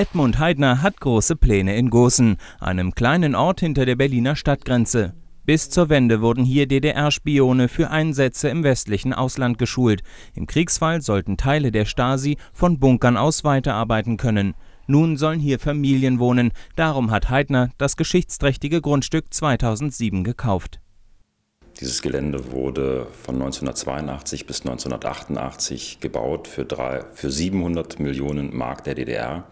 Edmund Heidner hat große Pläne in Gosen, einem kleinen Ort hinter der Berliner Stadtgrenze. Bis zur Wende wurden hier DDR-Spione für Einsätze im westlichen Ausland geschult. Im Kriegsfall sollten Teile der Stasi von Bunkern aus weiterarbeiten können. Nun sollen hier Familien wohnen. Darum hat Heidner das geschichtsträchtige Grundstück 2007 gekauft. Dieses Gelände wurde von 1982 bis 1988 gebaut für, drei, für 700 Millionen Mark der DDR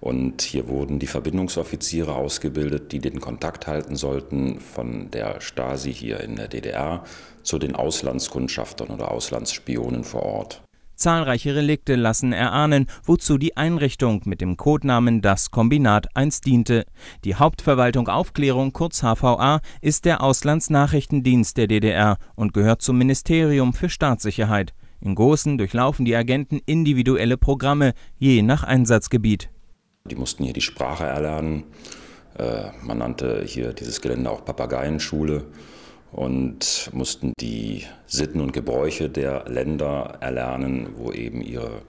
und hier wurden die Verbindungsoffiziere ausgebildet, die den Kontakt halten sollten von der Stasi hier in der DDR zu den Auslandskundschaftern oder Auslandsspionen vor Ort. Zahlreiche Relikte lassen erahnen, wozu die Einrichtung mit dem Codenamen Das Kombinat einst diente. Die Hauptverwaltung Aufklärung, kurz HVA, ist der Auslandsnachrichtendienst der DDR und gehört zum Ministerium für Staatssicherheit. In Gosen durchlaufen die Agenten individuelle Programme, je nach Einsatzgebiet. Die mussten hier die Sprache erlernen. Äh, man nannte hier dieses Gelände auch Papageienschule und mussten die Sitten und Gebräuche der Länder erlernen, wo eben ihre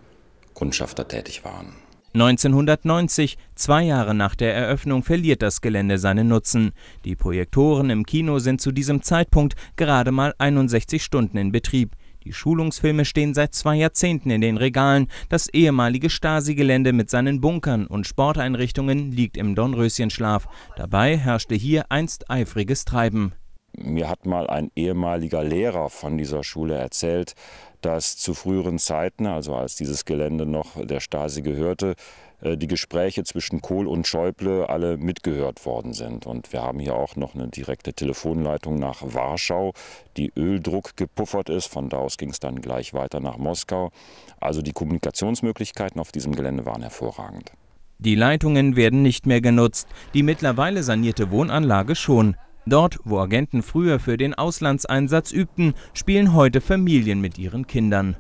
Kundschafter tätig waren. 1990, zwei Jahre nach der Eröffnung, verliert das Gelände seinen Nutzen. Die Projektoren im Kino sind zu diesem Zeitpunkt gerade mal 61 Stunden in Betrieb. Die Schulungsfilme stehen seit zwei Jahrzehnten in den Regalen. Das ehemalige Stasi-Gelände mit seinen Bunkern und Sporteinrichtungen liegt im Dornröschenschlaf. Dabei herrschte hier einst eifriges Treiben. Mir hat mal ein ehemaliger Lehrer von dieser Schule erzählt, dass zu früheren Zeiten, also als dieses Gelände noch der Stasi gehörte, äh, die Gespräche zwischen Kohl und Schäuble alle mitgehört worden sind. Und wir haben hier auch noch eine direkte Telefonleitung nach Warschau, die Öldruck gepuffert ist. Von da aus ging es dann gleich weiter nach Moskau. Also die Kommunikationsmöglichkeiten auf diesem Gelände waren hervorragend. Die Leitungen werden nicht mehr genutzt, die mittlerweile sanierte Wohnanlage schon. Dort, wo Agenten früher für den Auslandseinsatz übten, spielen heute Familien mit ihren Kindern.